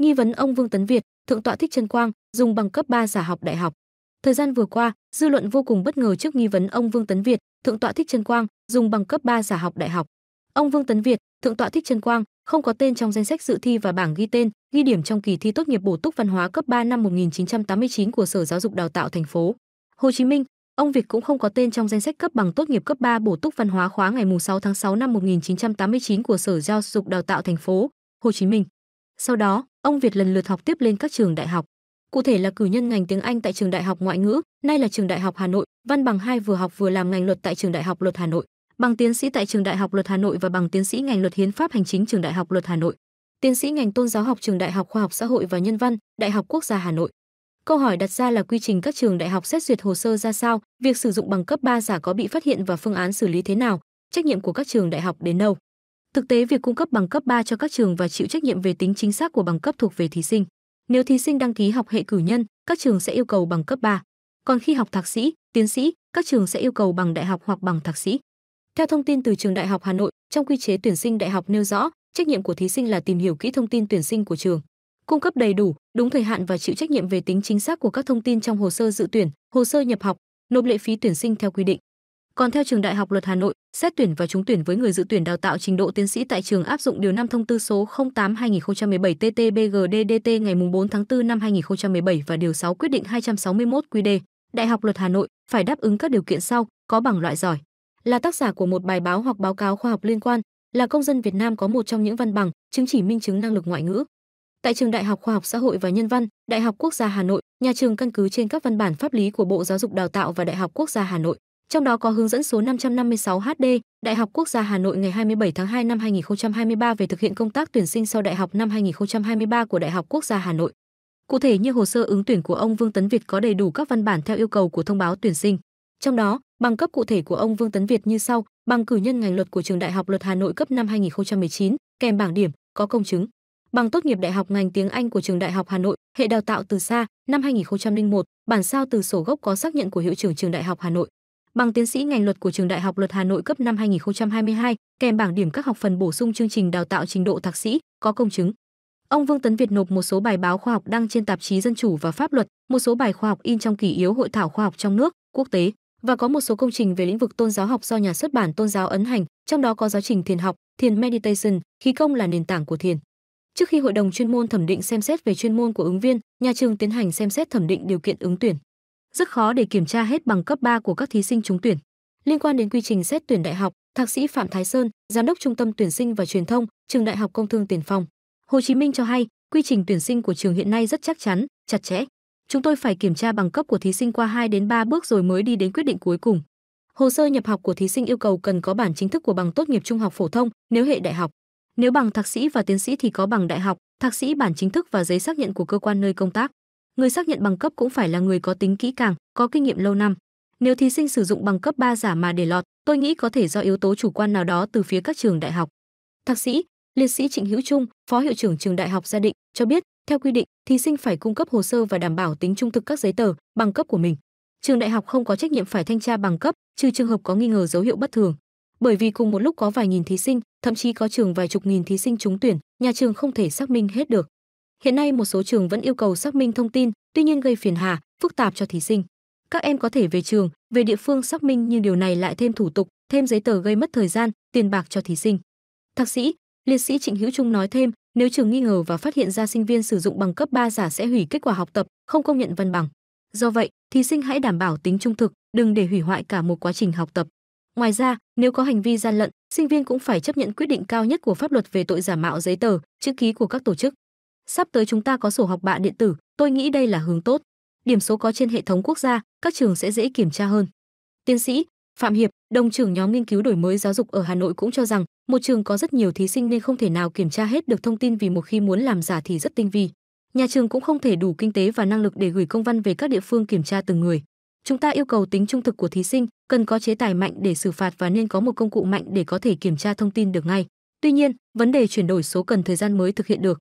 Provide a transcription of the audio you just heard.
nghi vấn ông Vương Tấn Việt, thượng tọa Thích Trần Quang, dùng bằng cấp 3 giả học đại học. Thời gian vừa qua, dư luận vô cùng bất ngờ trước nghi vấn ông Vương Tấn Việt, thượng tọa Thích Trần Quang, dùng bằng cấp 3 giả học đại học. Ông Vương Tấn Việt, thượng tọa Thích Trần Quang, không có tên trong danh sách dự thi và bảng ghi tên, ghi điểm trong kỳ thi tốt nghiệp bổ túc văn hóa cấp 3 năm 1989 của Sở Giáo dục Đào tạo thành phố Hồ Chí Minh. Ông Việt cũng không có tên trong danh sách cấp bằng tốt nghiệp cấp 3 bổ túc văn hóa khóa ngày 6 tháng 6 năm 1989 của Sở Giáo dục Đào tạo thành phố Hồ Chí Minh. Sau đó, Ông Việt lần lượt học tiếp lên các trường đại học, cụ thể là cử nhân ngành tiếng Anh tại trường Đại học Ngoại ngữ, nay là trường Đại học Hà Nội, văn bằng 2 vừa học vừa làm ngành luật tại trường Đại học Luật Hà Nội, bằng tiến sĩ tại trường Đại học Luật Hà Nội và bằng tiến sĩ ngành luật hiến pháp hành chính trường Đại học Luật Hà Nội, tiến sĩ ngành tôn giáo học trường Đại học Khoa học Xã hội và Nhân văn, Đại học Quốc gia Hà Nội. Câu hỏi đặt ra là quy trình các trường đại học xét duyệt hồ sơ ra sao, việc sử dụng bằng cấp 3 giả có bị phát hiện và phương án xử lý thế nào, trách nhiệm của các trường đại học đến đâu. Thực tế việc cung cấp bằng cấp 3 cho các trường và chịu trách nhiệm về tính chính xác của bằng cấp thuộc về thí sinh. Nếu thí sinh đăng ký học hệ cử nhân, các trường sẽ yêu cầu bằng cấp 3. Còn khi học thạc sĩ, tiến sĩ, các trường sẽ yêu cầu bằng đại học hoặc bằng thạc sĩ. Theo thông tin từ trường Đại học Hà Nội, trong quy chế tuyển sinh đại học nêu rõ, trách nhiệm của thí sinh là tìm hiểu kỹ thông tin tuyển sinh của trường, cung cấp đầy đủ, đúng thời hạn và chịu trách nhiệm về tính chính xác của các thông tin trong hồ sơ dự tuyển, hồ sơ nhập học, nộp lệ phí tuyển sinh theo quy định. Còn theo trường Đại học Luật Hà Nội, xét tuyển và trúng tuyển với người dự tuyển đào tạo trình độ tiến sĩ tại trường áp dụng điều 5 thông tư số 08/2017/TT-BGDDT ngày 4 tháng 4 năm 2017 và điều 6 quyết định 261 QĐ. Đại học Luật Hà Nội phải đáp ứng các điều kiện sau: có bằng loại giỏi, là tác giả của một bài báo hoặc báo cáo khoa học liên quan, là công dân Việt Nam có một trong những văn bằng, chứng chỉ minh chứng năng lực ngoại ngữ. Tại trường Đại học Khoa học Xã hội và Nhân văn, Đại học Quốc gia Hà Nội, nhà trường căn cứ trên các văn bản pháp lý của Bộ Giáo dục Đào tạo và Đại học Quốc gia Hà Nội trong đó có hướng dẫn số 556 HD Đại học Quốc gia Hà Nội ngày 27 tháng 2 năm 2023 về thực hiện công tác tuyển sinh sau đại học năm 2023 của Đại học Quốc gia Hà Nội. Cụ thể như hồ sơ ứng tuyển của ông Vương Tấn Việt có đầy đủ các văn bản theo yêu cầu của thông báo tuyển sinh. Trong đó, bằng cấp cụ thể của ông Vương Tấn Việt như sau: bằng cử nhân ngành luật của trường Đại học Luật Hà Nội cấp năm 2019, kèm bảng điểm, có công chứng. Bằng tốt nghiệp đại học ngành tiếng Anh của trường Đại học Hà Nội, hệ đào tạo từ xa, năm 2001, bản sao từ sổ gốc có xác nhận của hiệu trưởng trường Đại học Hà Nội bằng tiến sĩ ngành luật của trường Đại học Luật Hà Nội cấp năm 2022, kèm bảng điểm các học phần bổ sung chương trình đào tạo trình độ thạc sĩ, có công chứng. Ông Vương Tấn Việt nộp một số bài báo khoa học đăng trên tạp chí Dân chủ và Pháp luật, một số bài khoa học in trong kỷ yếu hội thảo khoa học trong nước, quốc tế và có một số công trình về lĩnh vực tôn giáo học do nhà xuất bản Tôn giáo ấn hành, trong đó có giáo trình thiền học, thiền meditation, khí công là nền tảng của thiền. Trước khi hội đồng chuyên môn thẩm định xem xét về chuyên môn của ứng viên, nhà trường tiến hành xem xét thẩm định điều kiện ứng tuyển rất khó để kiểm tra hết bằng cấp 3 của các thí sinh trúng tuyển. Liên quan đến quy trình xét tuyển đại học, Thạc sĩ Phạm Thái Sơn, Giám đốc Trung tâm Tuyển sinh và Truyền thông, Trường Đại học Công thương Tiền Phong, Hồ Chí Minh cho hay, quy trình tuyển sinh của trường hiện nay rất chắc chắn, chặt chẽ. Chúng tôi phải kiểm tra bằng cấp của thí sinh qua 2 đến 3 bước rồi mới đi đến quyết định cuối cùng. Hồ sơ nhập học của thí sinh yêu cầu cần có bản chính thức của bằng tốt nghiệp trung học phổ thông, nếu hệ đại học. Nếu bằng thạc sĩ và tiến sĩ thì có bằng đại học, thạc sĩ bản chính thức và giấy xác nhận của cơ quan nơi công tác người xác nhận bằng cấp cũng phải là người có tính kỹ càng, có kinh nghiệm lâu năm. Nếu thí sinh sử dụng bằng cấp 3 giả mà để lọt, tôi nghĩ có thể do yếu tố chủ quan nào đó từ phía các trường đại học. Thạc sĩ, liệt sĩ Trịnh Hữu Trung, Phó Hiệu trưởng trường Đại học Gia Định, cho biết, theo quy định, thí sinh phải cung cấp hồ sơ và đảm bảo tính trung thực các giấy tờ, bằng cấp của mình. Trường đại học không có trách nhiệm phải thanh tra bằng cấp, trừ trường hợp có nghi ngờ dấu hiệu bất thường. Bởi vì cùng một lúc có vài nghìn thí sinh, thậm chí có trường vài chục nghìn thí sinh trúng tuyển, nhà trường không thể xác minh hết được. Hiện nay một số trường vẫn yêu cầu xác minh thông tin, tuy nhiên gây phiền hà, phức tạp cho thí sinh. Các em có thể về trường, về địa phương xác minh nhưng điều này lại thêm thủ tục, thêm giấy tờ gây mất thời gian, tiền bạc cho thí sinh. Thạc sĩ, liệt sĩ Trịnh Hữu Trung nói thêm, nếu trường nghi ngờ và phát hiện ra sinh viên sử dụng bằng cấp 3 giả sẽ hủy kết quả học tập, không công nhận văn bằng. Do vậy, thí sinh hãy đảm bảo tính trung thực, đừng để hủy hoại cả một quá trình học tập. Ngoài ra, nếu có hành vi gian lận, sinh viên cũng phải chấp nhận quyết định cao nhất của pháp luật về tội giả mạo giấy tờ, chữ ký của các tổ chức sắp tới chúng ta có sổ học bạ điện tử, tôi nghĩ đây là hướng tốt. Điểm số có trên hệ thống quốc gia, các trường sẽ dễ kiểm tra hơn. Tiến sĩ Phạm Hiệp, đồng trưởng nhóm nghiên cứu đổi mới giáo dục ở Hà Nội cũng cho rằng, một trường có rất nhiều thí sinh nên không thể nào kiểm tra hết được thông tin vì một khi muốn làm giả thì rất tinh vi. Nhà trường cũng không thể đủ kinh tế và năng lực để gửi công văn về các địa phương kiểm tra từng người. Chúng ta yêu cầu tính trung thực của thí sinh, cần có chế tài mạnh để xử phạt và nên có một công cụ mạnh để có thể kiểm tra thông tin được ngay. Tuy nhiên, vấn đề chuyển đổi số cần thời gian mới thực hiện được.